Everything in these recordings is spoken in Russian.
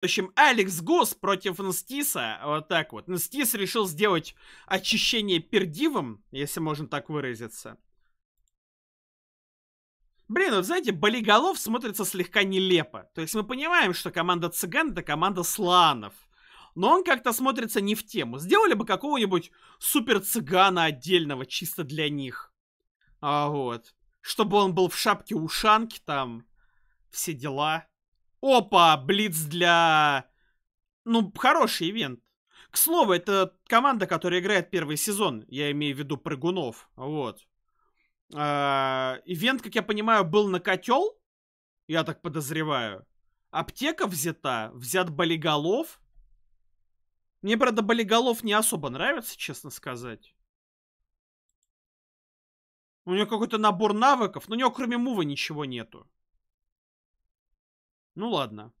В общем, Алекс Гос против Нстиса, вот так вот. Нстис решил сделать очищение пердивом, если можно так выразиться. Блин, вот знаете, Болиголов смотрится слегка нелепо. То есть мы понимаем, что команда цыган это команда сланов. Но он как-то смотрится не в тему. Сделали бы какого-нибудь супер цыгана отдельного, чисто для них. А вот. Чтобы он был в шапке ушанки там. Все дела. Опа, Блиц для... Ну, хороший ивент. К слову, это команда, которая играет первый сезон. Я имею в виду прыгунов. Вот. Э, ивент, как я понимаю, был на котел. Я так подозреваю. Аптека взята. Взят болиголов. Мне, правда, болиголов не особо нравится, честно сказать. У него какой-то набор навыков, но у него кроме мува ничего нету. Ну ладно.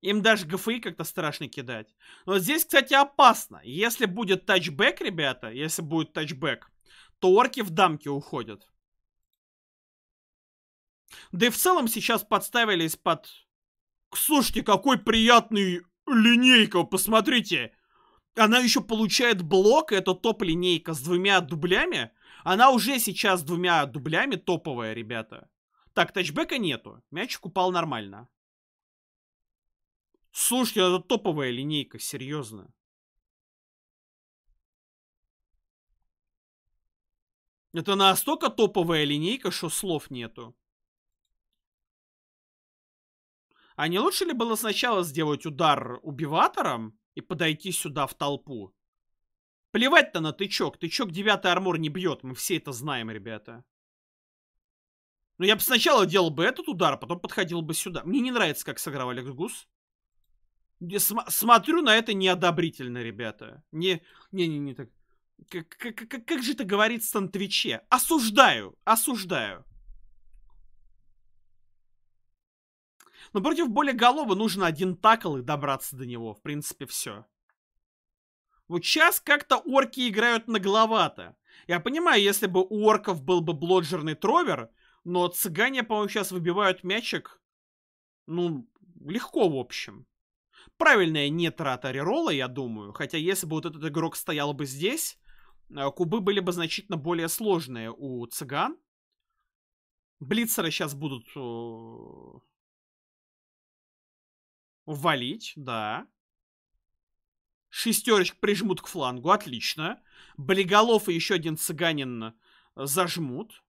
Им даже ГФИ как-то страшно кидать. Но здесь, кстати, опасно. Если будет тачбэк, ребята, если будет тачбэк, то орки в дамки уходят. Да и в целом сейчас подставились под... Слушайте, какой приятный линейка, посмотрите. Она еще получает блок, это топ-линейка с двумя дублями. Она уже сейчас двумя дублями топовая, ребята. Так, тачбека нету. Мячик упал нормально. Слушайте, это топовая линейка, серьезно. Это настолько топовая линейка, что слов нету. А не лучше ли было сначала сделать удар убиватором и подойти сюда в толпу? Плевать-то на тычок. Тычок девятый армор не бьет. Мы все это знаем, ребята. Но ну, я бы сначала делал бы этот удар, а потом подходил бы сюда. Мне не нравится, как сыграл Алекс Гус. См смотрю на это неодобрительно, ребята. Не, не, не, не так. Как, как, как, как же это говорится на Твиче? Осуждаю, осуждаю. Но против более голова нужно один такл и добраться до него. В принципе, все. Вот сейчас как-то орки играют нагловато. Я понимаю, если бы у орков был бы блоджерный тровер, но цыгане, по-моему, сейчас выбивают мячик, ну, легко, в общем. Правильная не трата рерола, я думаю. Хотя если бы вот этот игрок стоял бы здесь, э, кубы были бы значительно более сложные у цыган. Блицеры сейчас будут э, валить, да. Шестерочек прижмут к флангу, отлично. Болиголов и еще один цыганин э, зажмут.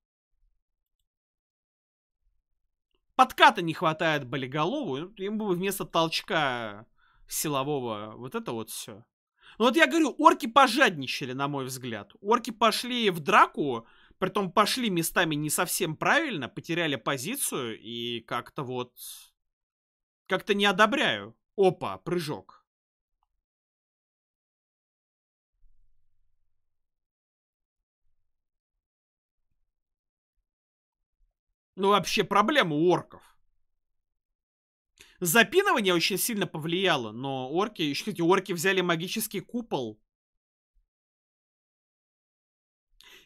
подката не хватает болиголову, им бы вместо толчка силового вот это вот все. Ну вот я говорю, орки пожадничали, на мой взгляд. Орки пошли в драку, притом пошли местами не совсем правильно, потеряли позицию и как-то вот... Как-то не одобряю. Опа, прыжок. Ну вообще проблема у орков. запинование очень сильно повлияло, но орки... Еще, кстати, орки взяли магический купол.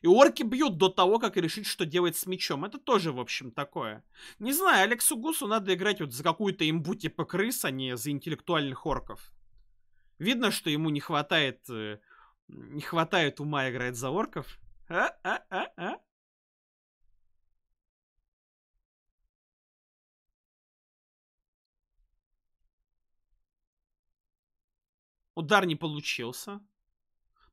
И орки бьют до того, как решить, что делать с мечом. Это тоже, в общем, такое. Не знаю, Алексу Гусу надо играть вот за какую-то имбу типа крыс, а не за интеллектуальных орков. Видно, что ему не хватает... Э, не хватает ума играть за орков. А-а-а-а. Удар не получился.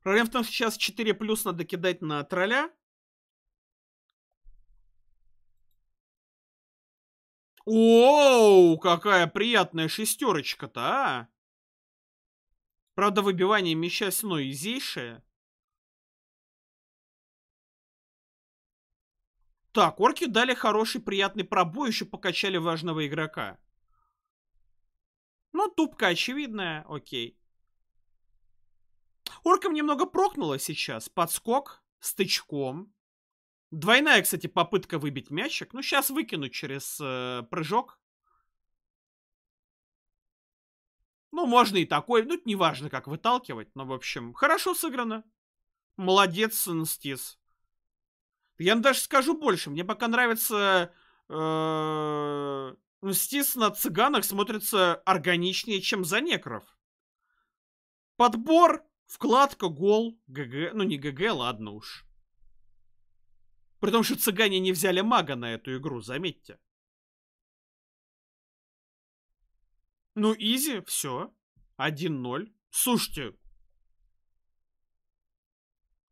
Проблема в том, что сейчас 4 плюс надо кидать на тролля. Оу, какая приятная шестерочка-то, а! Правда, выбивание меча сной изейшее. Так, орки дали хороший приятный пробой, еще покачали важного игрока. Ну, тупка очевидная, окей. Орком немного прокнуло сейчас. Подскок с тычком. Двойная, кстати, попытка выбить мячик. Ну, сейчас выкину через э, прыжок. Ну, можно и такой. Ну, неважно, как выталкивать. Но, в общем, хорошо сыграно. Молодец, Санстис. Я даже скажу больше. Мне пока нравится... Э, Мстис ну, на цыганах смотрится органичнее, чем за некров. Подбор Вкладка гол, ГГ, ну не ГГ, ладно уж. При том, что цыгане не взяли мага на эту игру, заметьте. Ну, изи, все. 1-0. Слушайте.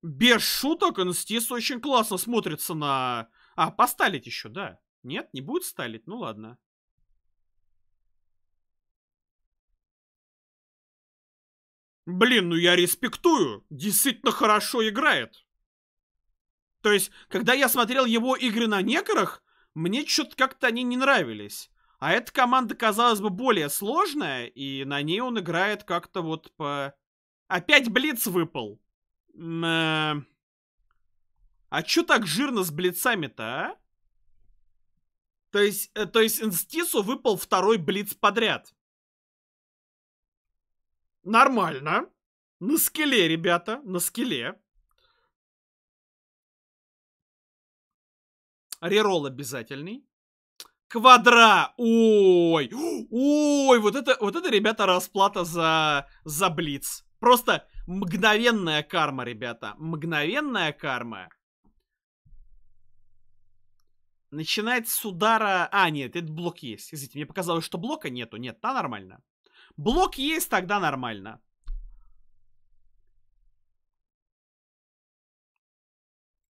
Без шуток, инстис очень классно смотрится на... А, посталить еще, да. Нет, не будет сталить? Ну ладно. Блин, ну я респектую. Действительно хорошо играет. То есть, когда я смотрел его игры на некорах, мне что-то как-то они не нравились. А эта команда, казалось бы, более сложная, и на ней он играет как-то вот по... Опять Блиц выпал. Э, а чё так жирно с Блицами-то, а? То есть, э, то есть Инстису выпал второй Блиц подряд. Нормально. На скеле, ребята, на скеле. Рерол обязательный. Квадра! Ой! Ой, вот это, вот это, ребята, расплата за, за Блиц. Просто мгновенная карма, ребята. Мгновенная карма. Начинает с удара... А, нет, это блок есть. Извините, мне показалось, что блока нету. Нет, та нормально. Блок есть, тогда нормально.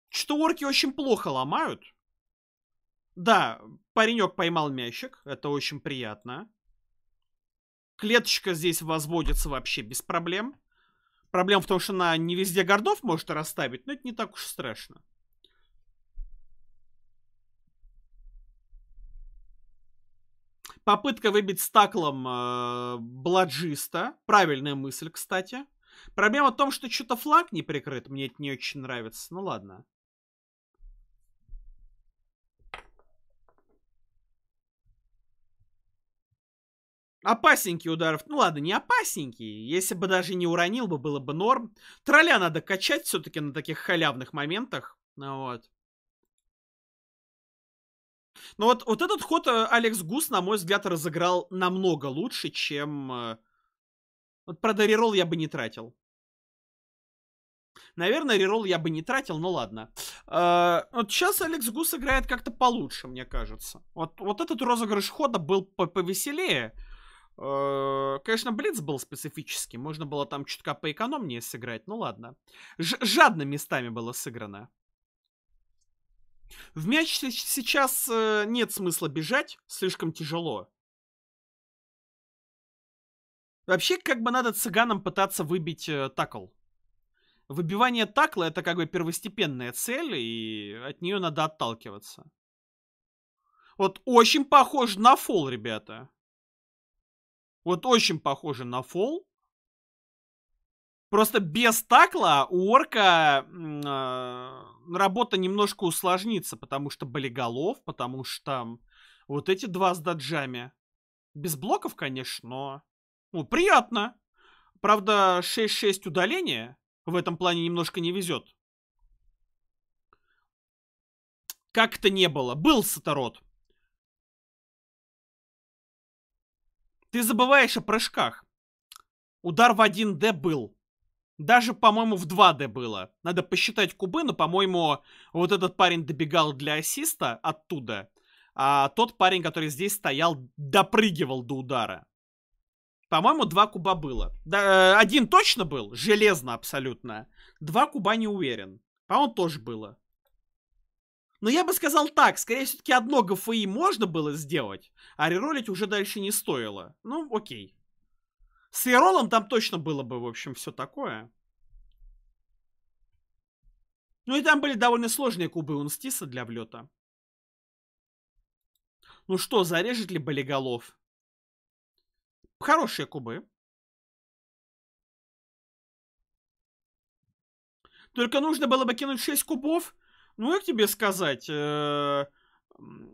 Что орки очень плохо ломают. Да, паренек поймал мячик. Это очень приятно. Клеточка здесь возводится вообще без проблем. Проблема в том, что она не везде гордов может расставить, но это не так уж страшно. Попытка выбить стаклом э, бладжиста. Правильная мысль, кстати. Проблема в том, что что-то флаг не прикрыт. Мне это не очень нравится. Ну ладно. Опасненький ударов. Ну ладно, не опасненький. Если бы даже не уронил бы, было бы норм. Тролля надо качать все-таки на таких халявных моментах. ну Вот. Но ну вот, вот этот ход э, Алекс Гус, на мой взгляд, разыграл намного лучше, чем... Э, вот про рерол я бы не тратил. Наверное, рерол я бы не тратил, но ладно. Э, вот сейчас Алекс Гус играет как-то получше, мне кажется. Вот, вот этот розыгрыш хода был по повеселее. Э, конечно, Блиц был специфический. Можно было там чутка поэкономнее сыграть, но ладно. Ж жадно местами было сыграно. В мяч сейчас э, нет смысла бежать, слишком тяжело. Вообще, как бы надо цыганам пытаться выбить э, такл. Выбивание такла это как бы первостепенная цель, и от нее надо отталкиваться. Вот очень похож на фол, ребята. Вот очень похоже на фол. Просто без такла у орка а, работа немножко усложнится, потому что болиголов, потому что вот эти два с даджами. Без блоков, конечно, но... Ну, приятно. Правда, 6-6 удаления в этом плане немножко не везет. Как это не было? Был Сатарот. Ты забываешь о прыжках. Удар в 1D был. Даже, по-моему, в 2D было. Надо посчитать кубы, но, по-моему, вот этот парень добегал для ассиста оттуда, а тот парень, который здесь стоял, допрыгивал до удара. По-моему, два куба было. Да, э, один точно был, железно абсолютно. Два куба не уверен. По-моему, тоже было. Но я бы сказал так, скорее все-таки одно ГФИ можно было сделать, а реролить уже дальше не стоило. Ну, окей. С Яролом там точно было бы, в общем, все такое. Ну и там были довольно сложные кубы Унстиса для влета. Ну что, зарежет ли болиголов? Хорошие кубы. Только нужно было бы кинуть 6 кубов. Ну, как тебе сказать, э -э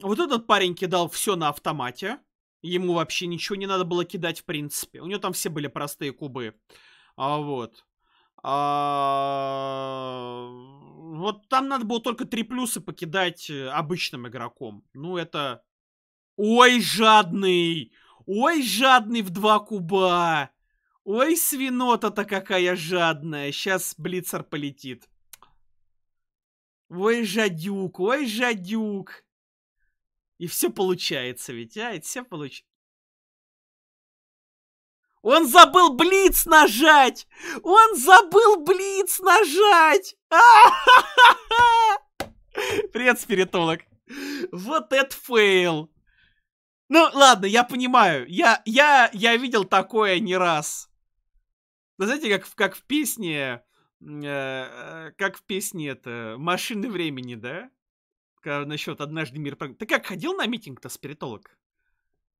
вот этот парень кидал все на автомате. Ему вообще ничего не надо было кидать, в принципе. У него там все были простые кубы. А вот. А... Вот там надо было только три плюса покидать э, обычным игроком. Ну, это... Ой, жадный! Ой, жадный в два куба! Ой, свинота-то какая жадная! Сейчас блицер полетит. Ой, жадюк, ой, жадюк! И все получается ведь, а? И все получается. Он забыл блиц нажать! Он забыл блиц нажать! А -ха Привет, спиритолог. Вот это фейл. Ну, ладно, я понимаю. Я, я, я видел такое не раз. Но знаете, как, как в песне... Э, э, как в песне это... Машины времени, да? Э, насчет «Однажды мир...» Ты как, ходил на митинг-то, спиритолог?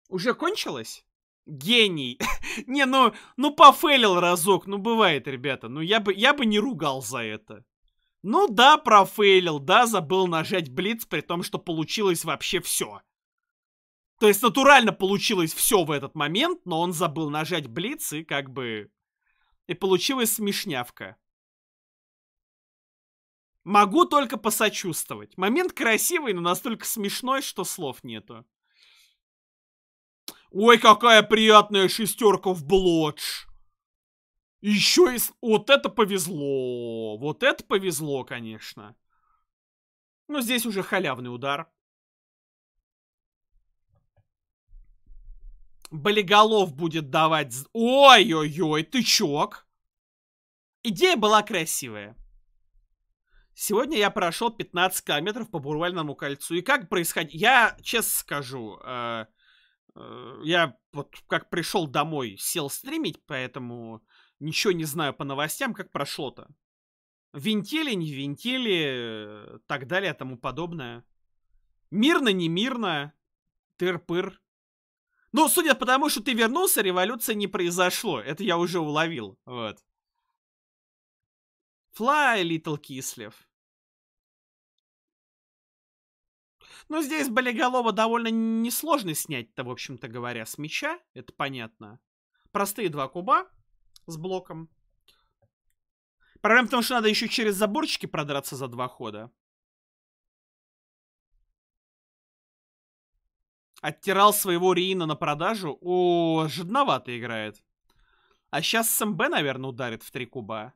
Уже кончилось? Гений. не, ну, ну пофейлил разок, ну бывает, ребята. Ну я бы, я бы не ругал за это. Ну да, профейлил, да, забыл нажать блиц, при том, что получилось вообще все. То есть натурально получилось все в этот момент, но он забыл нажать блиц и как бы... И получилась смешнявка. Могу только посочувствовать. Момент красивый, но настолько смешной, что слов нету. Ой, какая приятная шестерка в блодж. Еще и... Вот это повезло. Вот это повезло, конечно. Но ну, здесь уже халявный удар. Болиголов будет давать... Ой-ой-ой, тычок. Идея была красивая. Сегодня я прошел 15 километров по Бурвальному кольцу. И как происходило... Я, честно скажу, э, э, я вот как пришел домой, сел стримить, поэтому ничего не знаю по новостям, как прошло-то. Винтили, не винтили, э, так далее, тому подобное. Мирно, не мирно, тыр-пыр. Ну, судя по тому, что ты вернулся, революция не произошло. Это я уже уловил, вот. Fly, Little Кислев. Ну, здесь Болеголова довольно несложно снять-то, в общем-то говоря, с мяча. Это понятно. Простые два куба с блоком. Проблема в том, что надо еще через заборчики продраться за два хода. Оттирал своего Риина на продажу. О, жадновато играет. А сейчас СМБ, наверное, ударит в три куба.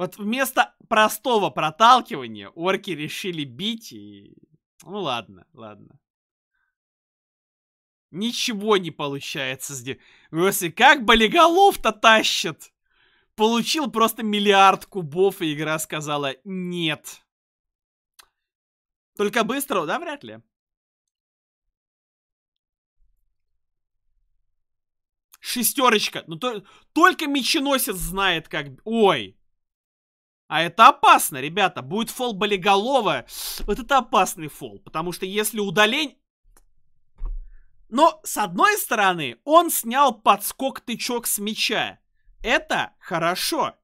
Вот вместо простого проталкивания орки решили бить и... Ну ладно, ладно. Ничего не получается здесь. Господи, как болиголов-то тащит? Получил просто миллиард кубов, и игра сказала «нет». Только быстро, да, вряд ли. Шестерочка. Ну, то, только меченосец знает, как... Ой, а это опасно, ребята. Будет фол болиголова. Вот это опасный фол. Потому что если удалень... Но, с одной стороны, он снял подскок-тычок с мяча. Это хорошо.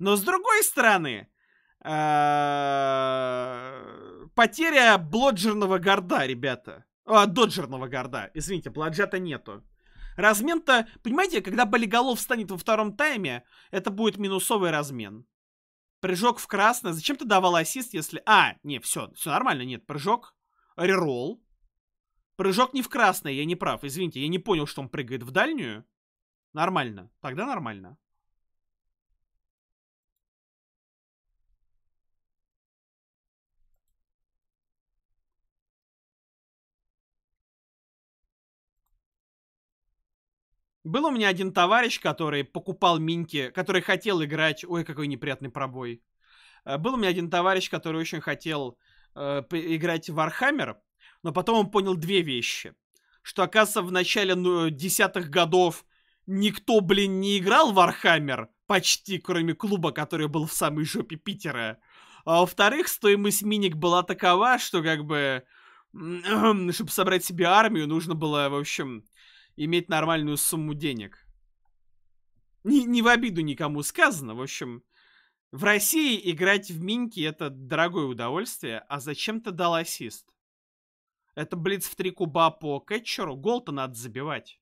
Но, с другой стороны, э, потеря блоджерного горда, ребята. А, доджерного горда. Извините, бладжата нету. Размен-то... Понимаете, когда болиголов станет во втором тайме, это будет минусовый размен. Прыжок в красное. Зачем ты давал ассист, если... А, не, все, все нормально, нет. Прыжок, рерол. Прыжок не в красное, я не прав. Извините, я не понял, что он прыгает в дальнюю. Нормально. Тогда нормально. Был у меня один товарищ, который покупал минки, который хотел играть... Ой, какой неприятный пробой. Э, был у меня один товарищ, который очень хотел э, играть в Warhammer, но потом он понял две вещи. Что, оказывается, в начале ну, десятых годов никто, блин, не играл в Warhammer, почти, кроме клуба, который был в самой жопе Питера. А во-вторых, стоимость миник была такова, что как бы... Чтобы собрать себе армию, нужно было, в общем, иметь нормальную сумму денег. Не, не в обиду никому сказано, в общем. В России играть в Миньки это дорогое удовольствие, а зачем-то дал ассист. Это блиц в три куба по кетчеру, гол-то надо забивать.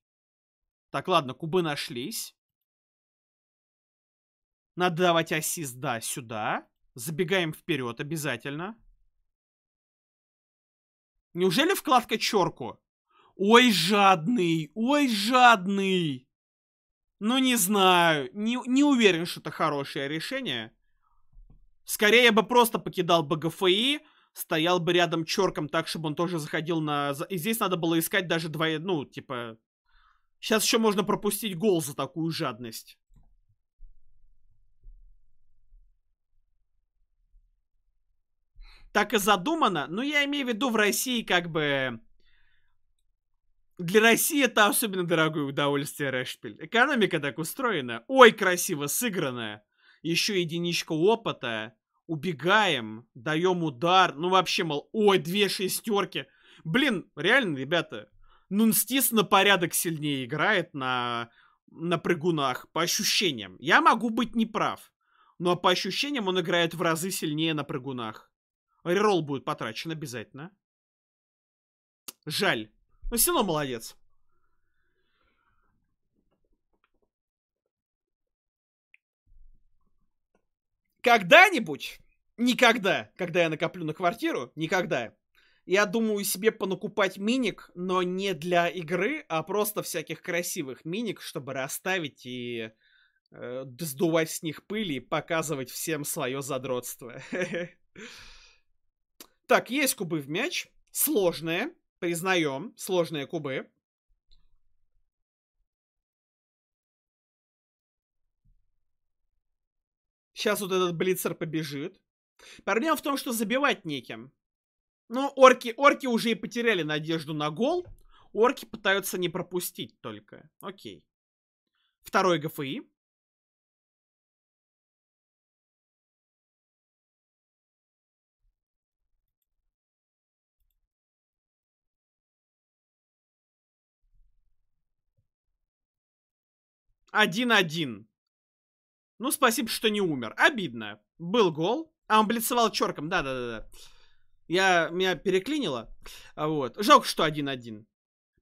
Так, ладно, кубы нашлись. Надо давать ассист, да, сюда. Забегаем вперед обязательно. Неужели вкладка черку? Ой, жадный, ой, жадный. Ну, не знаю, не, не уверен, что это хорошее решение. Скорее я бы просто покидал БГФИ, стоял бы рядом черком так, чтобы он тоже заходил на... И здесь надо было искать даже двое, Ну, типа... Сейчас еще можно пропустить гол за такую жадность. Так и задумано, но я имею в виду в России как бы для России это особенно дорогое удовольствие, Рэшпиль. Экономика так устроена. Ой, красиво сыгранная. Еще единичка опыта. Убегаем, даем удар. Ну, вообще, мол, ой, две шестерки. Блин, реально, ребята, Нунстис на порядок сильнее играет на, на прыгунах, по ощущениям. Я могу быть неправ, но по ощущениям он играет в разы сильнее на прыгунах. Рерол будет потрачен обязательно. Жаль. Но ну, все равно молодец. Когда-нибудь, никогда, когда я накоплю на квартиру, никогда, я думаю себе понакупать миник, но не для игры, а просто всяких красивых миник, чтобы расставить и э, сдувать с них пыли и показывать всем свое задротство. Так, есть кубы в мяч. Сложные. Признаем сложные кубы. Сейчас вот этот блицер побежит. Проблема в том, что забивать неким. Но ну, орки, орки уже и потеряли надежду на гол. Орки пытаются не пропустить только. Окей. Второй ГФИ. 1-1. Ну, спасибо, что не умер. Обидно. Был гол. А он блицевал черком. Да-да-да. да Я... Меня переклинило. А, вот. Жалко, что 1-1.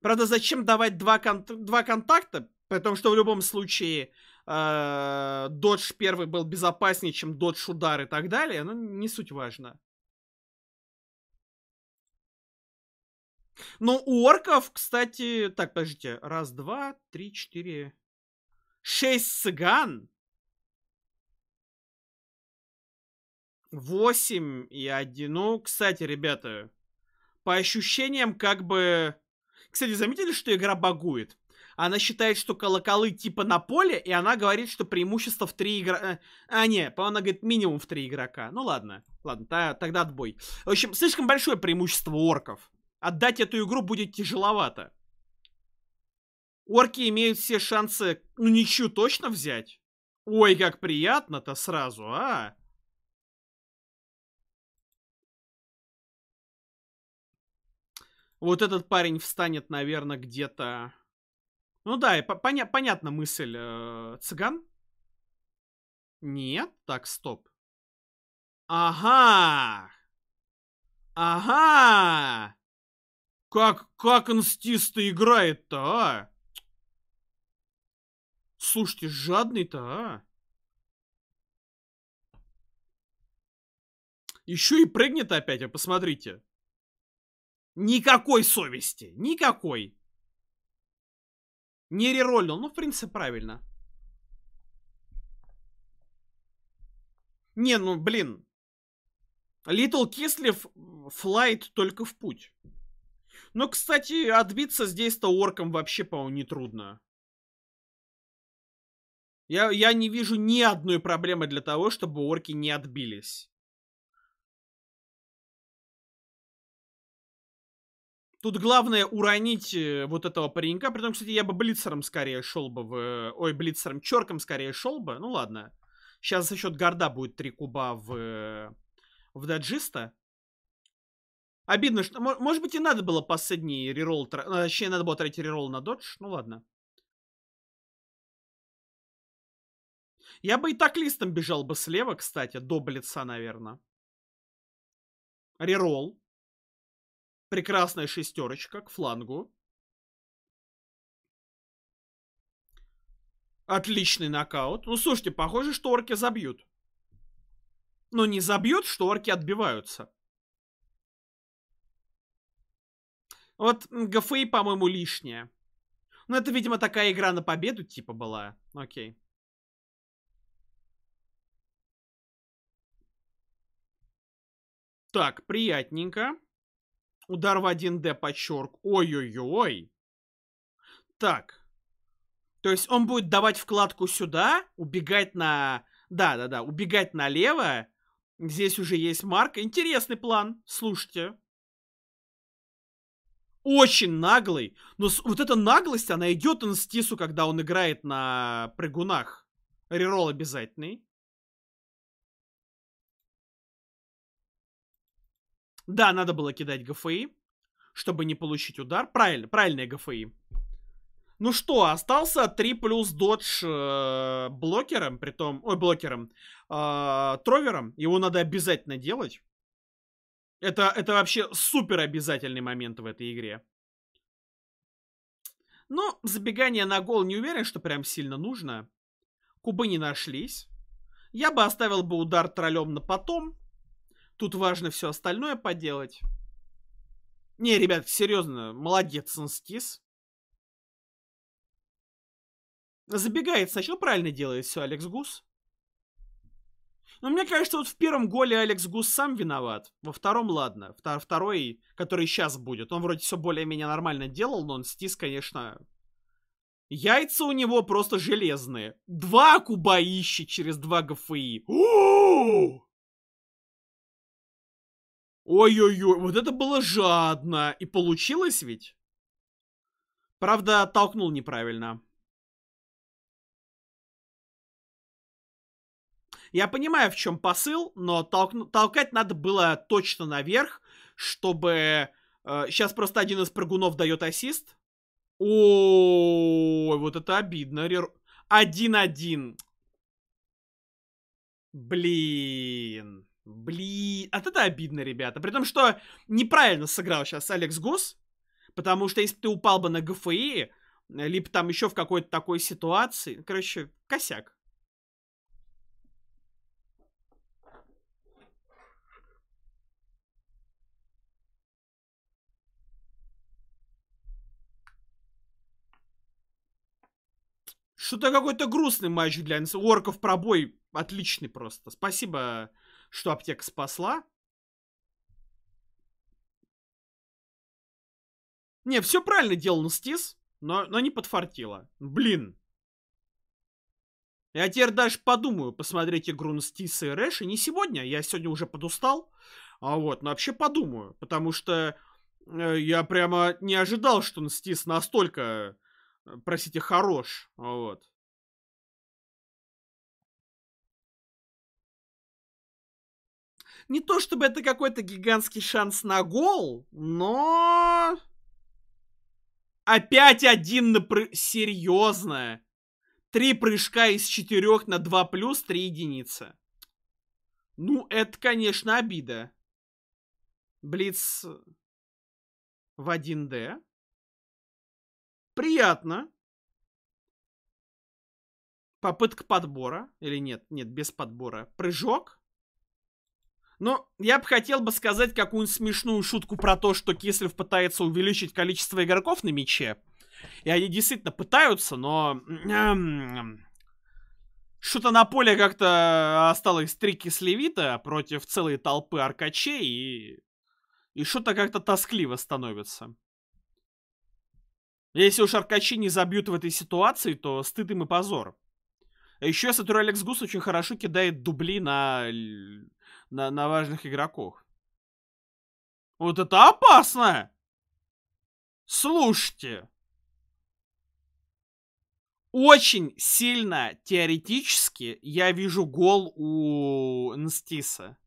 Правда, зачем давать два, кон... два контакта? Потому что в любом случае э, додж первый был безопаснее, чем додж удар и так далее. Но ну, не суть важно. Но у орков, кстати... Так, подождите. Раз, два, три, четыре... Шесть цыган? Восемь и один. Ну, кстати, ребята, по ощущениям как бы... Кстати, заметили, что игра багует? Она считает, что колоколы типа на поле, и она говорит, что преимущество в три игрока... Э, а, не, она говорит минимум в три игрока. Ну ладно, ладно, та, тогда отбой. В общем, слишком большое преимущество орков. Отдать эту игру будет тяжеловато. Орки имеют все шансы, ну, ничью точно взять. Ой, как приятно-то сразу, а! Вот этот парень встанет, наверное, где-то... Ну да, и поня понятна мысль. Э цыган? Нет? Так, стоп. Ага! Ага! Как, как инстиста играет-то, а? Слушайте, жадный-то, а? Еще и прыгнет опять, а посмотрите. Никакой совести, никакой. Не рероллил, ну, в принципе, правильно. Не, ну, блин. Литл Кислив флайт только в путь. Но, кстати, отбиться здесь-то орком вообще, по-моему, нетрудно. Я, я не вижу ни одной проблемы для того, чтобы орки не отбились. Тут главное уронить э, вот этого паренька. Притом, кстати, я бы Блицером скорее шел бы. В... Ой, Блицером, Чорком скорее шел бы. Ну ладно. Сейчас за счет горда будет три куба в, э, в даджиста. Обидно, что... Может быть и надо было последний реролл... А, точнее, надо было тратить реролл на додж. Ну ладно. Я бы и так листом бежал бы слева, кстати, до блица, наверное. Рерол. Прекрасная шестерочка к флангу. Отличный нокаут. Ну, слушайте, похоже, что орки забьют. Но ну, не забьют, что орки отбиваются. Вот ГФИ, по-моему, лишняя. Но ну, это, видимо, такая игра на победу типа была. Окей. Так, приятненько. Удар в 1D подчерк. Ой-ой-ой. Так. То есть он будет давать вкладку сюда, убегать на... Да-да-да, убегать налево. Здесь уже есть марк. Интересный план, слушайте. Очень наглый. Но вот эта наглость, она идет инстису, когда он играет на прыгунах. Рерол обязательный. Да, надо было кидать ГФИ, чтобы не получить удар. Правильно, правильное ГФИ. Ну что, остался 3 плюс додж э, блокером, том, ой, блокером, э, тровером. Его надо обязательно делать. Это, это вообще супер обязательный момент в этой игре. Но забегание на гол не уверен, что прям сильно нужно. Кубы не нашлись. Я бы оставил бы удар троллем на потом. Тут важно все остальное поделать. Не, ребят, серьезно, молодец, Санскис. Забегает сначала, ну, правильно делает все Алекс Гус. Но ну, мне кажется, вот в первом голе Алекс Гус сам виноват. Во втором, ладно. Втор второй, который сейчас будет. Он вроде все более-менее нормально делал, но он стис, конечно... Яйца у него просто железные. Два куба ищи через два ГФИ. У -у -у! Ой-ой-ой, вот это было жадно. И получилось ведь? Правда, толкнул неправильно. Я понимаю, в чем посыл, но толк... толкать надо было точно наверх, чтобы... Сейчас э, просто один из прыгунов дает ассист. Ой, вот это обидно. Один-один. Блин. Блин, а это обидно, ребята. При том, что неправильно сыграл сейчас Алекс Гус, потому что если бы ты упал бы на ГФИ, э, либо там еще в какой-то такой ситуации, короче, косяк. Что-то какой-то грустный матч для орков пробой. Отличный просто. Спасибо, что аптека спасла. Не, все правильно делал Настис, но, но не подфартило. Блин. Я теперь даже подумаю посмотреть игру Настиса и Рэш. И Не сегодня, я сегодня уже подустал. А вот, но вообще подумаю, потому что э, я прямо не ожидал, что Настис настолько, э, простите, хорош. А вот. Не то чтобы это какой-то гигантский шанс на гол, но... Опять один на пры... Серьезно. Три прыжка из четырех на два плюс, три единицы. Ну, это, конечно, обида. Блиц в 1D. Приятно. Попытка подбора. Или нет, нет, без подбора. Прыжок. Ну, я бы хотел бы сказать какую-нибудь смешную шутку про то, что Кислев пытается увеличить количество игроков на мече. И они действительно пытаются, но... Что-то на поле как-то осталось три кислевита против целой толпы аркачей, и... И что-то как-то тоскливо становится. Если уж аркачи не забьют в этой ситуации, то стыд им и позор. А Еще Сатур Алекс Гус очень хорошо кидает дубли на, на, на важных игроков. Вот это опасно! Слушайте. Очень сильно теоретически я вижу гол у Нстиса.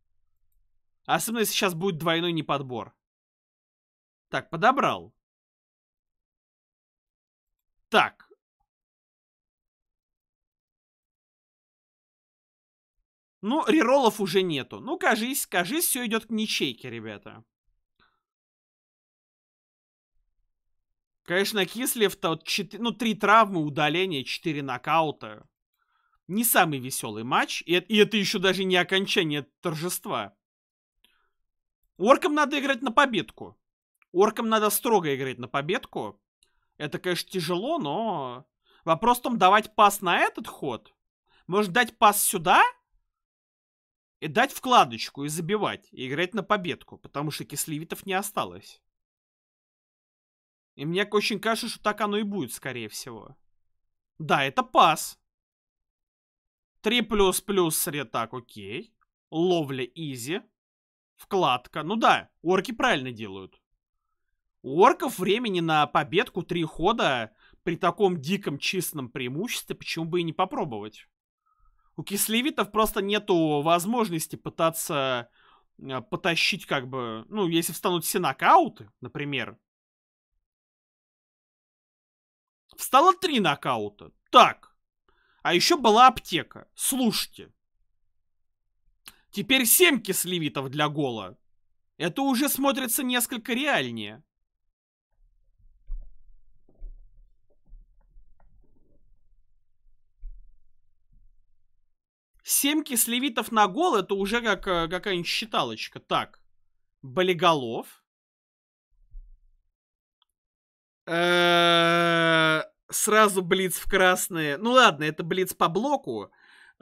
Особенно если сейчас будет двойной неподбор. Так, подобрал. Так. Ну, реролов уже нету. Ну, кажись, кажись, все идет к ничейке, ребята. Конечно, Кислев, то ну, три травмы, удаление, 4 нокаута. Не самый веселый матч. И, и это еще даже не окончание торжества. Оркам надо играть на победку. Оркам надо строго играть на победку. Это, конечно, тяжело, но... Вопрос в том, давать пас на этот ход. Может, дать пас сюда? и дать вкладочку и забивать, и играть на победку, потому что кислевитов не осталось. И мне очень кажется, что так оно и будет, скорее всего. Да, это пас. 3 плюс плюс сретак, окей. Ловля изи. Вкладка. Ну да, орки правильно делают. У орков времени на победку три хода при таком диком чистом преимуществе, почему бы и не попробовать у кислевитов просто нету возможности пытаться э, потащить как бы... Ну, если встанут все нокауты, например. Встало три нокаута. Так. А еще была аптека. Слушайте. Теперь семь кислевитов для гола. Это уже смотрится несколько реальнее. Семки сливитов на гол это уже как э, какая-нибудь считалочка. Так. Болиголов. Сразу блиц в красные. Ну ладно, это блиц по блоку.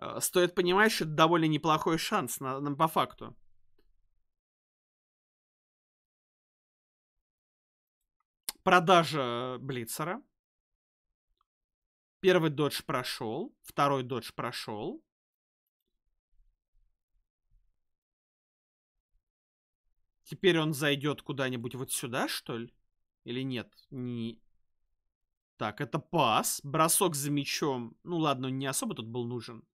Э, стоит понимать, что это довольно неплохой шанс на, на, по факту. Продажа Блицера. Первый додж прошел, второй додж прошел. Теперь он зайдет куда-нибудь вот сюда, что ли? Или нет? Не... Так, это пас. Бросок за мячом. Ну ладно, он не особо тут был нужен.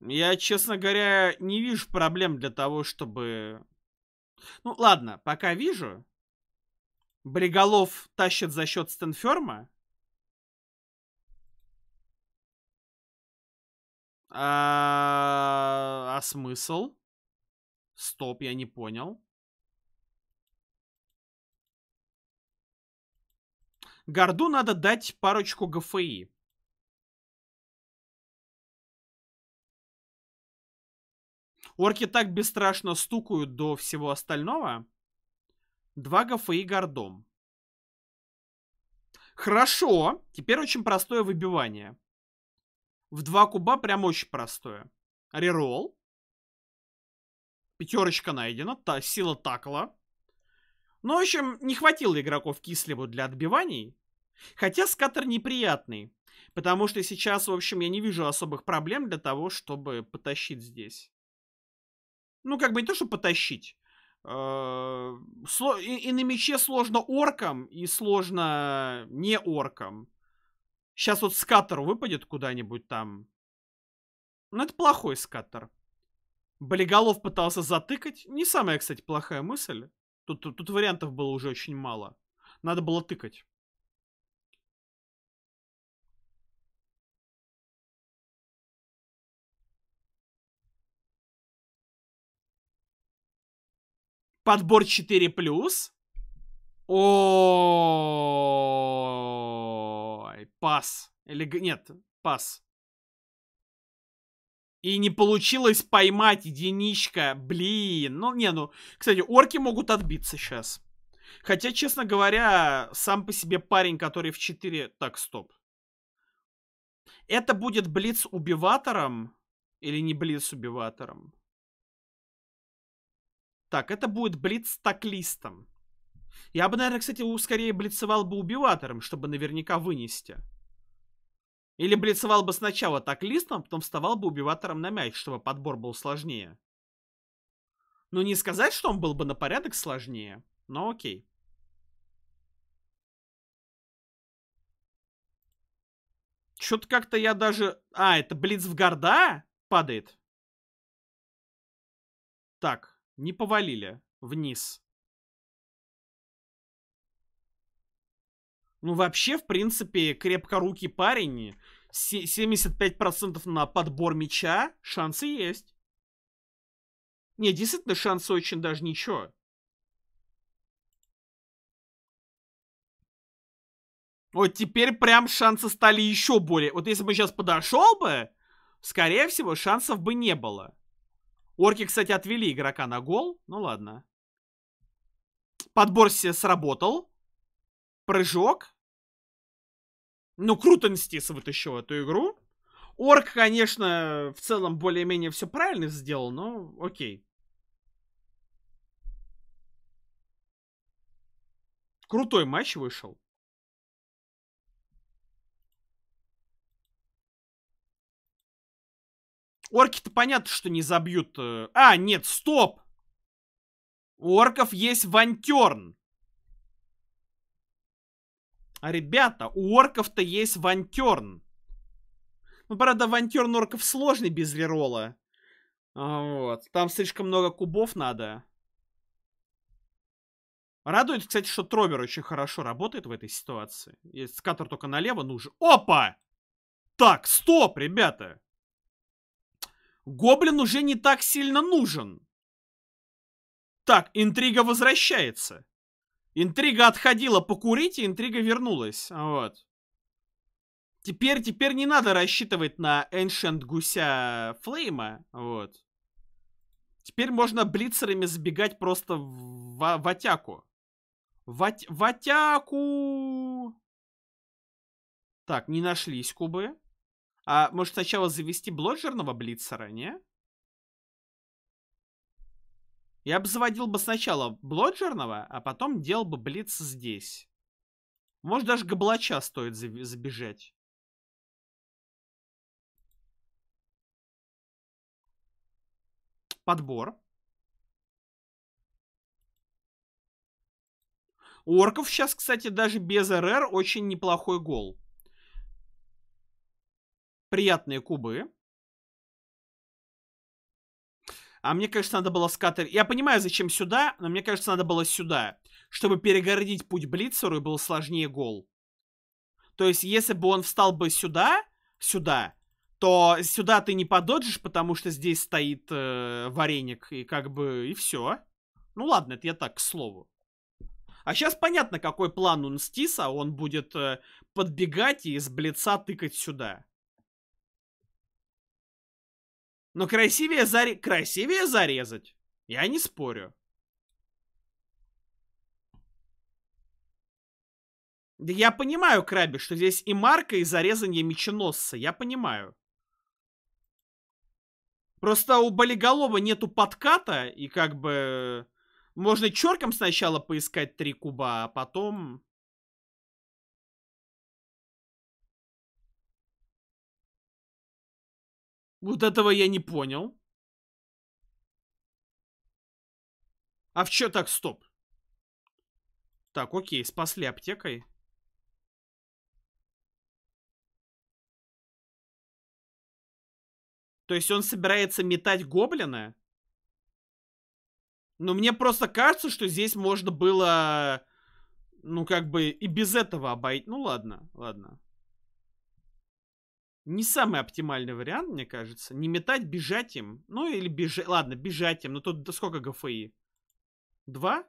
Я, честно говоря, не вижу проблем для того, чтобы... Ну ладно, пока вижу. Бриголов тащит за счет Стенферма. А, а смысл? Стоп, я не понял. Горду надо дать парочку ГФИ. Орки так бесстрашно стукают до всего остального. Два ГФИ гордом. Хорошо. Теперь очень простое выбивание. В два куба прям очень простое. Рерол. Пятерочка найдена. Та, сила такла. Ну, в общем, не хватило игроков Кислеву для отбиваний. Хотя скатер неприятный. Потому что сейчас, в общем, я не вижу особых проблем для того, чтобы потащить здесь. Ну, как бы не то, чтобы потащить. Э, сло... И, и на мече сложно оркам, и сложно не оркам. Сейчас вот скатер выпадет куда-нибудь там. Ну, это плохой скатер. Болиголов пытался затыкать. Не самая, кстати, плохая мысль. Тут, тут, тут вариантов было уже очень мало. Надо было тыкать. Подбор 4 плюс. Ой, пас. Или нет, пас. И не получилось поймать единичка. Блин. Ну, не, ну... Кстати, орки могут отбиться сейчас. Хотя, честно говоря, сам по себе парень, который в 4... Так, стоп. Это будет Блиц убиватором? Или не Блиц убиватором? Так, это будет Блиц таклистом. Я бы, наверное, кстати, скорее блицевал бы убиватором, чтобы наверняка вынести. Или блицевал бы сначала так листом, потом вставал бы убиватором на мяч, чтобы подбор был сложнее. Ну, не сказать, что он был бы на порядок сложнее, но окей. Что-то как-то я даже... А, это Блиц в горда падает? Так, не повалили. Вниз. Ну, вообще, в принципе, крепко руки парень 75% на подбор мяча, шансы есть. Не, действительно, шансы очень даже ничего. Вот теперь прям шансы стали еще более... Вот если бы сейчас подошел бы, скорее всего, шансов бы не было. Орки, кстати, отвели игрока на гол. Ну ладно. Подбор все сработал. Прыжок ну, круто Нстис вытащил эту игру. Орк, конечно, в целом более-менее все правильно сделал, но окей. Крутой матч вышел. Орки-то понятно, что не забьют. Э, а, нет, стоп! У орков есть вантерн. А, ребята, у орков-то есть вантерн. Ну, правда, вантерн орков сложный без рерола. А, вот. Там слишком много кубов надо. Радует, кстати, что тробер очень хорошо работает в этой ситуации. Если скатер только налево нужен. Опа! Так, стоп, ребята! Гоблин уже не так сильно нужен. Так, интрига возвращается. Интрига отходила покурить, и интрига вернулась. Вот. Теперь, теперь не надо рассчитывать на Ancient Гуся Флейма. Вот. Теперь можно блицерами сбегать просто в, в, в атяку. В, в атяку! Так, не нашлись кубы. А может сначала завести блоджерного блицера, не? Я бы заводил бы сначала Блоджерного, а потом делал бы Блиц здесь. Может, даже Гоблача стоит забежать. Подбор. У орков сейчас, кстати, даже без РР очень неплохой гол. Приятные кубы. А мне кажется, надо было скатер. Я понимаю, зачем сюда, но мне кажется, надо было сюда. Чтобы перегородить путь Блицеру, и было сложнее гол. То есть, если бы он встал бы сюда, сюда, то сюда ты не пододжишь, потому что здесь стоит э, вареник, и как бы, и все. Ну ладно, это я так, к слову. А сейчас понятно, какой план у Нстиса, он будет э, подбегать и из блица тыкать сюда. Но красивее, заре... красивее зарезать. Я не спорю. Да я понимаю, Краби, что здесь и марка, и зарезание меченосца. Я понимаю. Просто у Болиголова нету подката, и как бы... Можно черком сначала поискать три куба, а потом... Вот этого я не понял. А в чё так, стоп? Так, окей, спасли аптекой. То есть он собирается метать гоблины? Но ну, мне просто кажется, что здесь можно было, ну, как бы и без этого обойти. Ну, ладно, ладно не самый оптимальный вариант, мне кажется. Не метать, бежать им. Ну, или бежать... Ладно, бежать им. Но ну, тут сколько ГФИ? Два?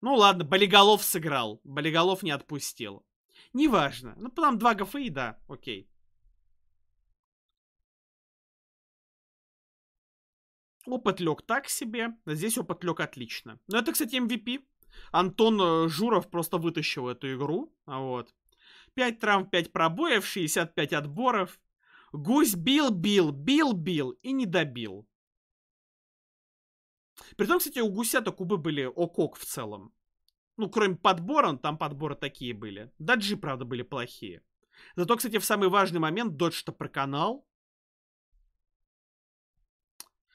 Ну ладно, Болиголов сыграл. Болиголов не отпустил. Неважно. Ну, там два ГФИ, да, окей. Опыт лег так себе. А здесь опыт лег отлично. Но ну, это, кстати, MVP. Антон э, Журов просто вытащил эту игру. а Вот. 5 травм, 5 пробоев, 65 отборов. Гусь бил, бил, бил, бил и не добил. Притом, кстати, у гуся-то кубы были окок в целом. Ну, кроме подбора, ну, там подборы такие были. Даджи, правда, были плохие. Зато, кстати, в самый важный момент Додж-то проканал.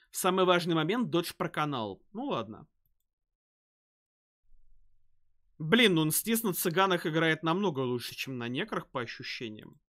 В самый важный момент Додж проканал. Ну ладно. Блин, ну, естественно, цыганах играет намного лучше, чем на некрах, по ощущениям.